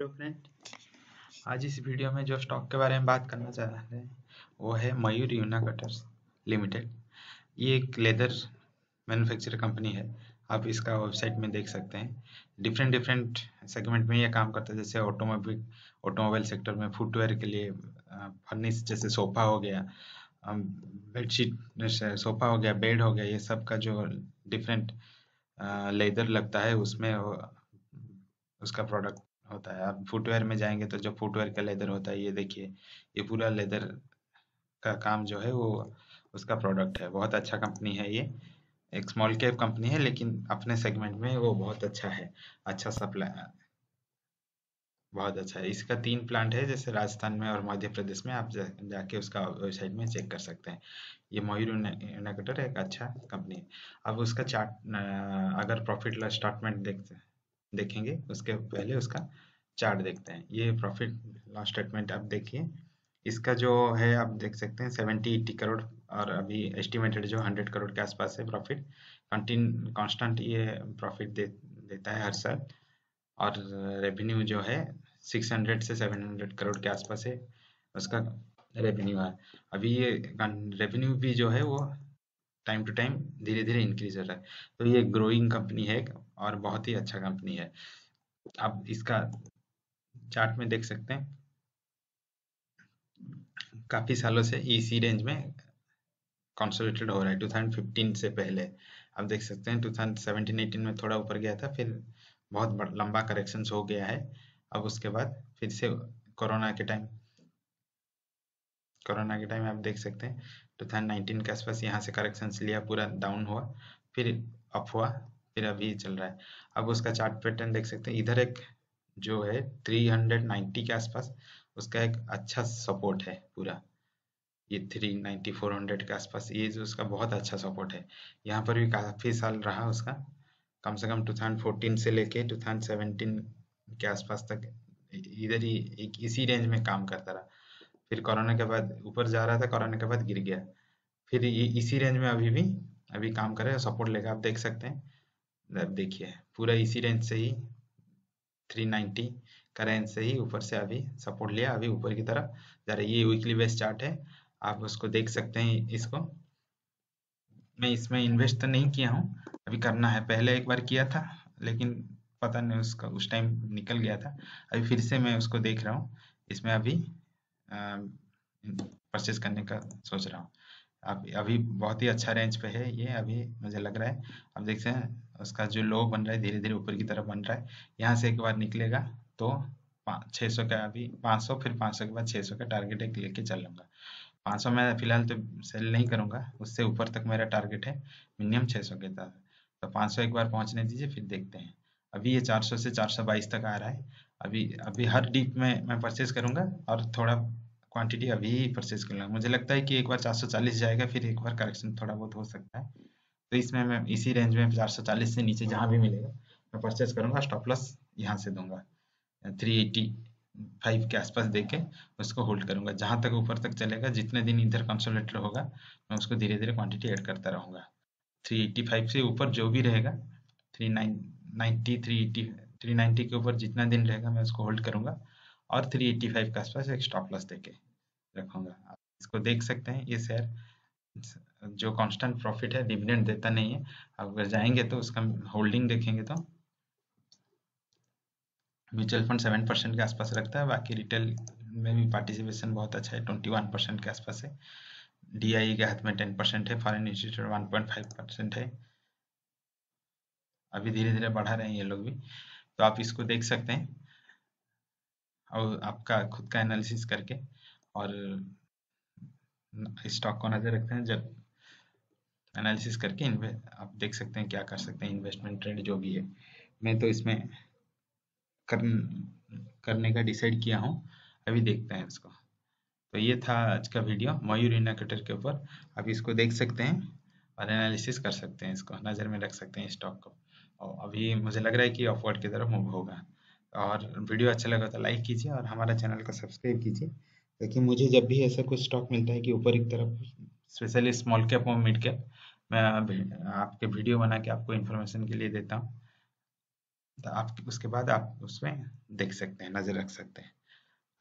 hello friend आज इस video में जो स्टॉक के बारे में बात करना चाह रहे हैं वो है मयूर यूना कटर्स लिमिटेड ये एक लेदर मैन्युफैक्चरर कंपनी है आप इसका वेबसाइट में देख सकते हैं डिफरेंट डिफरेंट सेगमेंट में ये काम करता है जैसे ऑटोमोबिक ऑटोमोबाइल सेक्टर में फुटवेयर के लिए फर्निश जैसे सोफा हो गया बेडशीट सोफा हो गया बेड हो गया ये सब का जो डिफरेंट लेदर लगता है उसमें उसका प्रोडक्ट होता है आप फुटवेयर में जाएंगे तो जो फुटवेयर का लेदर होता है ये देखिए ये पूरा लेदर का काम जो है वो उसका प्रोडक्ट है बहुत अच्छा कंपनी है ये एक स्मॉल कैप कंपनी है लेकिन अपने सेगमेंट में वो बहुत अच्छा है अच्छा सप्लाई बहुत अच्छा है इसका तीन प्लांट है जैसे राजस्थान में और मध्य प्रदेश में आप जा, जाके उसका वेबसाइट में चेक कर सकते हैं ये मयूर यूनाकटर एक अच्छा कंपनी है अब उसका चार्ट अगर प्रॉफिट लॉस स्टार्टमेंट देखते हैं देखेंगे उसके पहले उसका चार्ट देखते हैं ये प्रॉफिट लॉस स्टेटमेंट आप देखिए इसका जो है आप देख सकते हैं सेवेंटी एट्टी करोड़ और अभी एस्टिमेटेड जो हंड्रेड करोड़ के आसपास है प्रॉफिट कंटिन कांस्टेंट ये प्रॉफिट दे, देता है हर साल और रेवेन्यू जो है सिक्स हंड्रेड से सेवन हंड्रेड करोड़ के आसपास है उसका रेवेन्यू है अभी ये रेवेन्यू भी जो है वो टाइम टू टाइम धीरे धीरे इंक्रीज हो रहा है तो ये ग्रोइंग कंपनी है और बहुत ही अच्छा कंपनी है आप इसका चार्ट में देख सकते हैं काफी सालों से इसी रेंज में कंसोलिडेटेड हो रहा है 2015 से पहले आप देख सकते हैं 2017-18 में थोड़ा ऊपर गया था फिर बहुत लंबा करेक्शन हो गया है अब उसके बाद फिर से कोरोना के टाइम कोरोना के टाइम आप देख सकते हैं 2019 तो के आसपास यहाँ से करेक्शन लिया पूरा डाउन हुआ फिर अप हुआ फिर अभी चल रहा है अब उसका चार्ट पैटर्न देख सकते हैं इधर एक जो है 390 के आसपास उसका एक अच्छा सपोर्ट है पूरा ये 390 400 के आसपास ये जो उसका बहुत अच्छा सपोर्ट है यहाँ पर भी काफी साल रहा उसका कम से कम 2014 से लेके 2017 के आसपास तक इधर ही इसी रेंज में काम करता रहा फिर कोरोना के बाद ऊपर जा रहा था कोरोना के बाद गिर गया फिर इसी रेंज में अभी भी अभी काम कर रहा है सपोर्ट लेगा आप देख सकते हैं अब देखिए पूरा इसी रेंज से ही 390 का रेंज से ही ऊपर से अभी सपोर्ट लिया अभी ऊपर की तरफ जा रहा है ये वीकली बेस चार्ट है आप उसको देख सकते हैं इसको मैं इसमें इन्वेस्ट तो नहीं किया हूँ अभी करना है पहले एक बार किया था लेकिन पता नहीं उसका उस टाइम निकल गया था अभी फिर से मैं उसको देख रहा हूँ इसमें अभी परचेज करने का सोच रहा हूँ अब अभी बहुत ही अच्छा रेंज पे है ये अभी मुझे लग रहा है अब देखते हैं उसका जो लो बन रहा है धीरे धीरे ऊपर की तरफ बन रहा है यहाँ से एक बार निकलेगा तो छः सौ का अभी पाँच सौ फिर पाँच सौ के बाद छः सौ का टारगेट एक लेके चल लूँगा पाँच सौ मैं फिलहाल तो सेल नहीं करूँगा उससे ऊपर तक मेरा टारगेट है मिनिमम छः सौ के तहत तो पाँच सौ एक बार पहुँचने दीजिए फिर देखते हैं अभी ये चार सौ से चार सौ बाईस तक आ रहा है अभी अभी हर डीप में मैं परचेज करूंगा और थोड़ा क्वांटिटी अभी परचेज कर लूंगा मुझे लगता है कि एक बार 440 जाएगा फिर एक बार करेक्शन थोड़ा बहुत हो सकता है तो इसमें मैं इसी रेंज में 440 से नीचे जहाँ भी मिलेगा मैं परचेज करूंगा स्टॉप लॉस यहाँ से दूंगा थ्री फाइव के आसपास दे के उसको होल्ड करूँगा जहाँ तक ऊपर तक चलेगा जितने दिन इधर कंसोलेटर होगा मैं उसको धीरे धीरे क्वान्टिटी एड करता रहूँगा 385 से ऊपर जो भी रहेगा three nine ninety three eighty 390 के ऊपर जितना दिन रहेगा मैं उसको होल्ड करूंगा और 385 के आसपास एक स्टॉप लॉस देके रखूंगा इसको देख सकते हैं ये शेयर जो कांस्टेंट प्रॉफिट है डिविडेंड देता नहीं है अगर जाएंगे तो उसका होल्डिंग देखेंगे तो म्यूचुअल फंड सेवन परसेंट के आसपास रखता है बाकी रिटेल में भी पार्टिसिपेशन बहुत अच्छा है ट्वेंटी वन परसेंट के आसपास है डी e के हाथ में टेन परसेंट है foreign institute one point five percent है अभी धीरे धीरे बढ़ा रहे हैं ये लोग भी तो आप इसको देख सकते हैं और आपका खुद का एनालिसिस करके और स्टॉक को नजर रखते हैं जब एनालिसिस करके आप देख सकते हैं क्या कर सकते हैं इन्वेस्टमेंट ट्रेंड जो भी है मैं तो इसमें कर, करने का डिसाइड किया हूँ अभी देखते हैं इसको तो ये था आज का वीडियो मयूर इनाकटर के ऊपर आप इसको देख सकते हैं और एनालिसिस कर सकते हैं इसको नज़र में रख सकते हैं स्टॉक को और अभी मुझे लग रहा है कि अपवर्ड की तरफ मूव होगा और वीडियो अच्छा लगा तो लाइक कीजिए और हमारा चैनल को सब्सक्राइब कीजिए क्योंकि मुझे जब भी ऐसा कुछ स्टॉक मिलता है कि ऊपर की तरफ स्पेशली स्मॉल कैप और मिड कैप मैं आपके वीडियो बना के आपको इन्फॉर्मेशन के लिए देता हूँ तो आप उसके बाद आप उसमें देख सकते हैं नज़र रख सकते हैं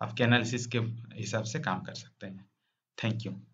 आपके एनालिसिस के हिसाब से काम कर सकते हैं थैंक यू